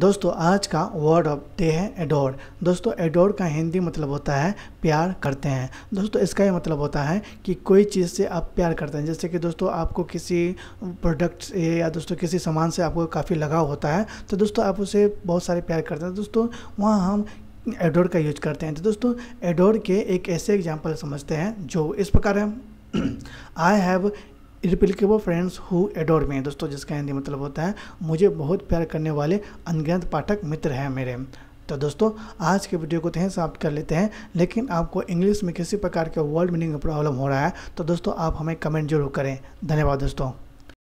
दोस्तों आज का वर्ड ऑफ डे है एडोर दोस्तों एडोर का हिंदी मतलब होता है प्यार करते हैं दोस्तों इसका ये मतलब होता है कि कोई चीज़ से आप प्यार करते हैं जैसे कि दोस्तों आपको किसी प्रोडक्ट से या दोस्तों किसी सामान से आपको काफ़ी लगाव होता है तो दोस्तों आप उसे बहुत सारे प्यार करते हैं दोस्तों वहाँ हम एडोर का यूज करते हैं तो दोस्तों एडोर के एक ऐसे एग्जाम्पल समझते हैं जो इस प्रकार है I have irreplaceable friends who adore में दोस्तों जिसका हिंदी मतलब होता है मुझे बहुत प्यार करने वाले अनगिनत पाठक मित्र हैं मेरे तो दोस्तों आज के वीडियो को तो यहीं समाप्त कर लेते हैं लेकिन आपको इंग्लिश में किसी प्रकार के वर्ड मीनिंग में प्रॉब्लम हो रहा है तो दोस्तों आप हमें कमेंट जरूर करें धन्यवाद दोस्तों